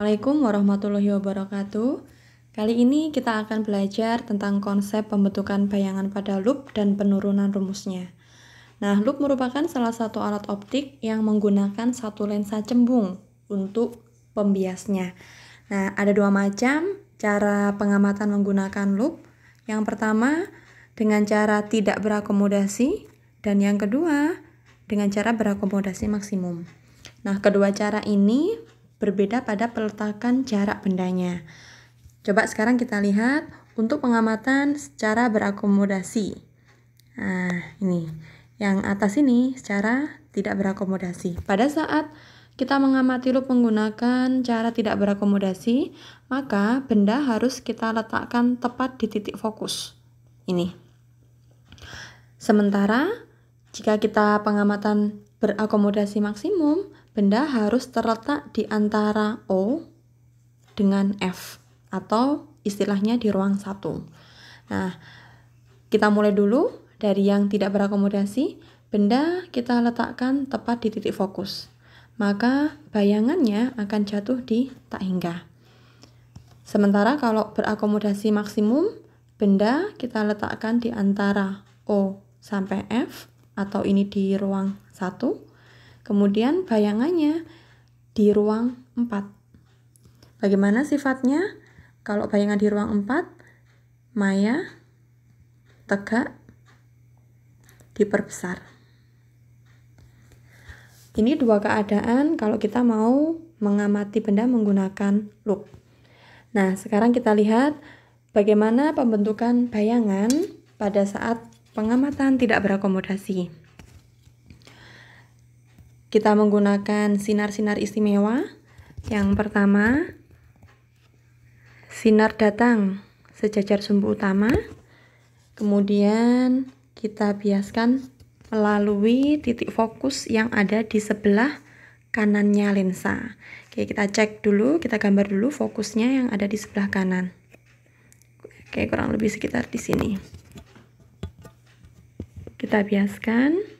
Assalamualaikum warahmatullahi wabarakatuh. Kali ini kita akan belajar tentang konsep pembentukan bayangan pada loop dan penurunan rumusnya. Nah, loop merupakan salah satu alat optik yang menggunakan satu lensa cembung untuk pembiasnya. Nah, ada dua macam cara pengamatan menggunakan loop. Yang pertama, dengan cara tidak berakomodasi, dan yang kedua, dengan cara berakomodasi maksimum. Nah, kedua cara ini berbeda pada peletakan jarak bendanya. Coba sekarang kita lihat untuk pengamatan secara berakomodasi. Nah, ini. Yang atas ini secara tidak berakomodasi. Pada saat kita mengamati loop menggunakan cara tidak berakomodasi, maka benda harus kita letakkan tepat di titik fokus. Ini. Sementara jika kita pengamatan berakomodasi maksimum, benda harus terletak di antara O dengan F atau istilahnya di ruang satu. Nah, kita mulai dulu dari yang tidak berakomodasi. Benda kita letakkan tepat di titik fokus, maka bayangannya akan jatuh di tak hingga. Sementara kalau berakomodasi maksimum, benda kita letakkan di antara O sampai F atau ini di ruang satu Kemudian bayangannya di ruang 4. Bagaimana sifatnya? Kalau bayangan di ruang 4, maya, tegak, diperbesar. Ini dua keadaan kalau kita mau mengamati benda menggunakan loop. Nah, sekarang kita lihat bagaimana pembentukan bayangan pada saat pengamatan tidak berakomodasi. Kita menggunakan sinar-sinar istimewa. Yang pertama, sinar datang sejajar sumbu utama. Kemudian kita biaskan melalui titik fokus yang ada di sebelah kanannya lensa. Oke, kita cek dulu, kita gambar dulu fokusnya yang ada di sebelah kanan. Oke, kurang lebih sekitar di sini. Kita biaskan.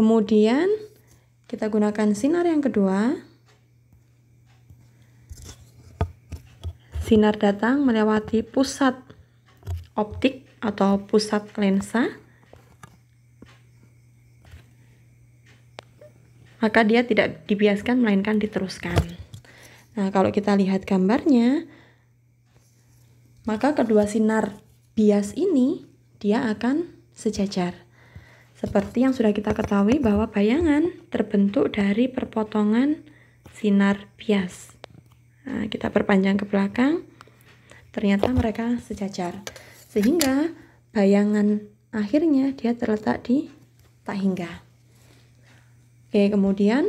Kemudian kita gunakan sinar yang kedua. Sinar datang melewati pusat optik atau pusat lensa. Maka dia tidak dibiaskan melainkan diteruskan. Nah, kalau kita lihat gambarnya, maka kedua sinar bias ini dia akan sejajar. Seperti yang sudah kita ketahui bahwa bayangan terbentuk dari perpotongan sinar bias. Nah, kita perpanjang ke belakang, ternyata mereka sejajar. Sehingga bayangan akhirnya dia terletak di tak hingga. Oke, kemudian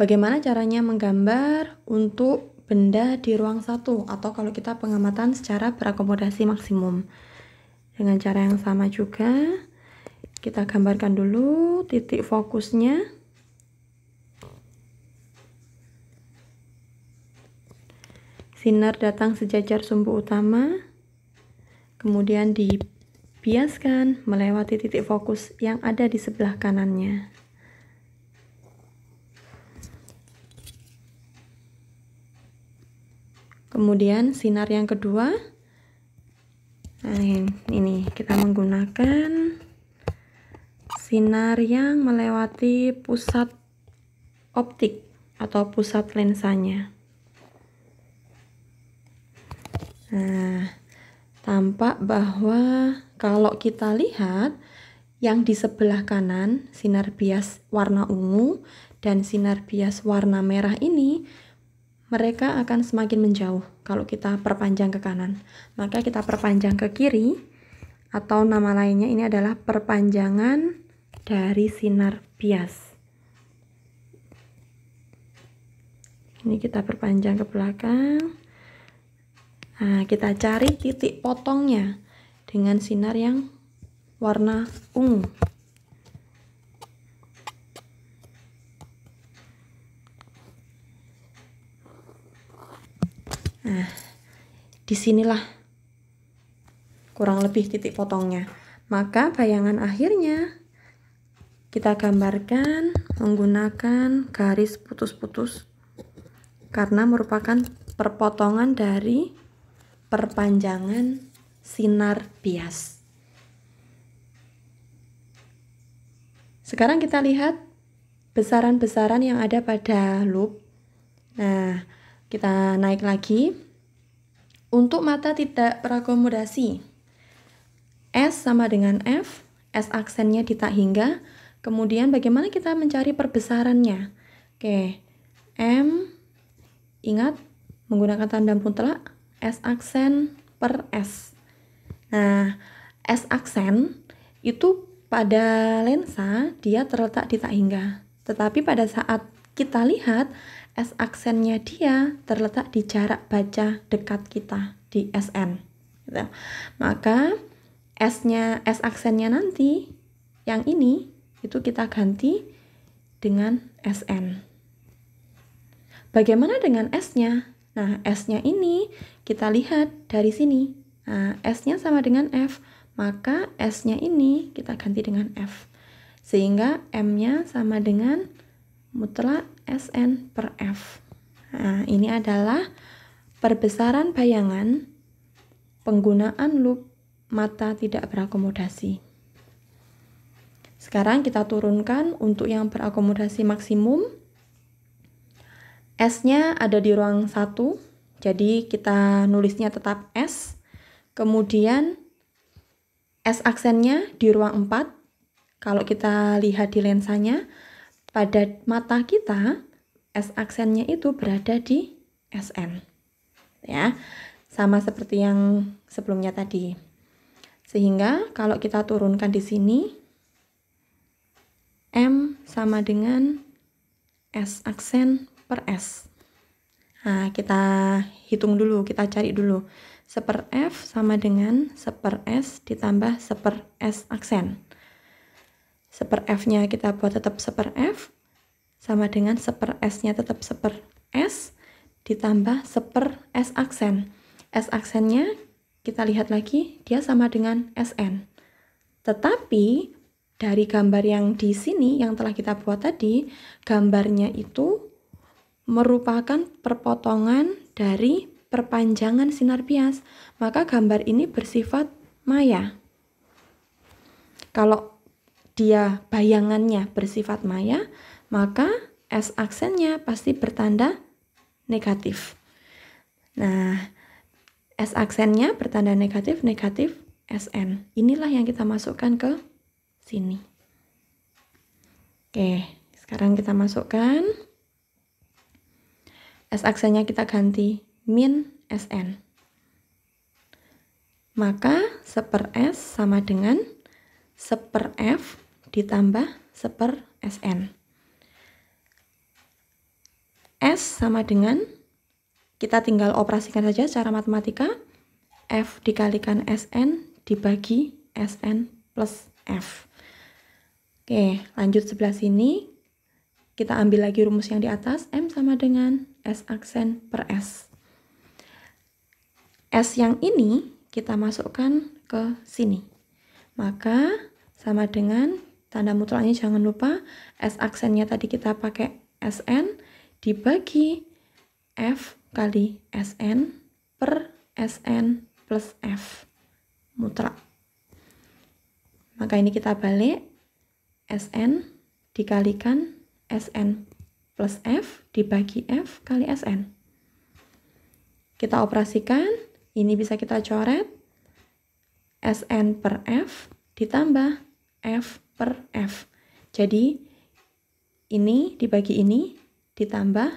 bagaimana caranya menggambar untuk benda di ruang satu atau kalau kita pengamatan secara berakomodasi maksimum. Dengan cara yang sama juga, kita gambarkan dulu titik fokusnya sinar datang sejajar sumbu utama kemudian dibiaskan melewati titik fokus yang ada di sebelah kanannya kemudian sinar yang kedua nah ini kita menggunakan sinar yang melewati pusat optik atau pusat lensanya. Nah, tampak bahwa kalau kita lihat yang di sebelah kanan sinar bias warna ungu dan sinar bias warna merah ini mereka akan semakin menjauh kalau kita perpanjang ke kanan. Maka kita perpanjang ke kiri atau nama lainnya ini adalah perpanjangan dari sinar bias. Ini kita perpanjang ke belakang. Nah, kita cari titik potongnya dengan sinar yang warna ungu. Nah, disinilah kurang lebih titik potongnya. Maka bayangan akhirnya kita gambarkan menggunakan garis putus-putus karena merupakan perpotongan dari perpanjangan sinar bias. Sekarang kita lihat besaran-besaran yang ada pada loop. Nah, kita naik lagi. Untuk mata tidak perakomodasi, S sama dengan F, S aksennya di hingga, Kemudian bagaimana kita mencari perbesarannya? Oke, M ingat menggunakan tanda mutlak S aksen per S. Nah, S aksen itu pada lensa dia terletak di tak hingga. Tetapi pada saat kita lihat S aksennya dia terletak di jarak baca dekat kita di SN. Gitu. Maka S-nya S aksennya nanti yang ini itu kita ganti dengan SN. Bagaimana dengan S-nya? Nah, S-nya ini kita lihat dari sini. Nah, S-nya sama dengan F, maka S-nya ini kita ganti dengan F. Sehingga M-nya sama dengan mutlak SN per F. Nah, ini adalah perbesaran bayangan penggunaan loop mata tidak berakomodasi. Sekarang kita turunkan untuk yang berakomodasi maksimum. S-nya ada di ruang 1, jadi kita nulisnya tetap S. Kemudian S aksennya di ruang 4. Kalau kita lihat di lensanya, pada mata kita S aksennya itu berada di SN. Ya. Sama seperti yang sebelumnya tadi. Sehingga kalau kita turunkan di sini, M sama dengan S aksen per S. Nah, kita hitung dulu, kita cari dulu. Seper F sama dengan seper S ditambah seper S aksen. Seper F-nya kita buat tetap seper F, sama dengan seper S-nya tetap seper S, ditambah seper S aksen. S aksennya kita lihat lagi, dia sama dengan SN. Tetapi dari gambar yang di sini yang telah kita buat tadi, gambarnya itu merupakan perpotongan dari perpanjangan sinar bias. Maka gambar ini bersifat maya. Kalau dia bayangannya bersifat maya, maka S aksennya pasti bertanda negatif. Nah, S aksennya bertanda negatif, negatif SN. Inilah yang kita masukkan ke sini. Oke, sekarang kita masukkan. S aksennya kita ganti min SN. Maka seper S sama dengan seper F ditambah seper SN. S sama dengan, kita tinggal operasikan saja secara matematika, F dikalikan SN dibagi SN plus F. Oke, lanjut sebelah sini. Kita ambil lagi rumus yang di atas. M sama dengan S aksen per S. S yang ini kita masukkan ke sini. Maka sama dengan tanda mutlaknya jangan lupa S aksennya tadi kita pakai SN dibagi F kali SN per SN plus F mutlak. Maka ini kita balik SN dikalikan SN plus F dibagi F kali SN. Kita operasikan, ini bisa kita coret. SN per F ditambah F per F. Jadi, ini dibagi ini ditambah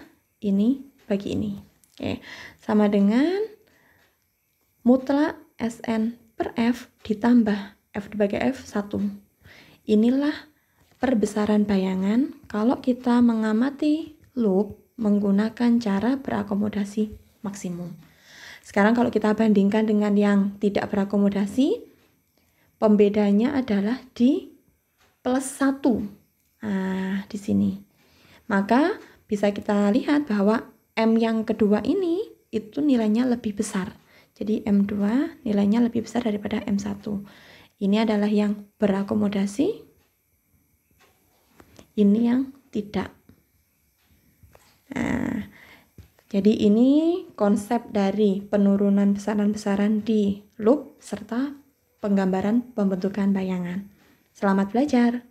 ini bagi ini. Oke. Sama dengan mutlak SN per F ditambah F dibagi F 1. Inilah perbesaran bayangan kalau kita mengamati loop menggunakan cara berakomodasi maksimum. Sekarang kalau kita bandingkan dengan yang tidak berakomodasi, pembedanya adalah di plus 1. Nah, di sini. Maka bisa kita lihat bahwa M yang kedua ini itu nilainya lebih besar. Jadi M2 nilainya lebih besar daripada M1. Ini adalah yang berakomodasi ini yang tidak nah, jadi ini konsep dari penurunan besaran-besaran di loop serta penggambaran pembentukan bayangan. Selamat belajar!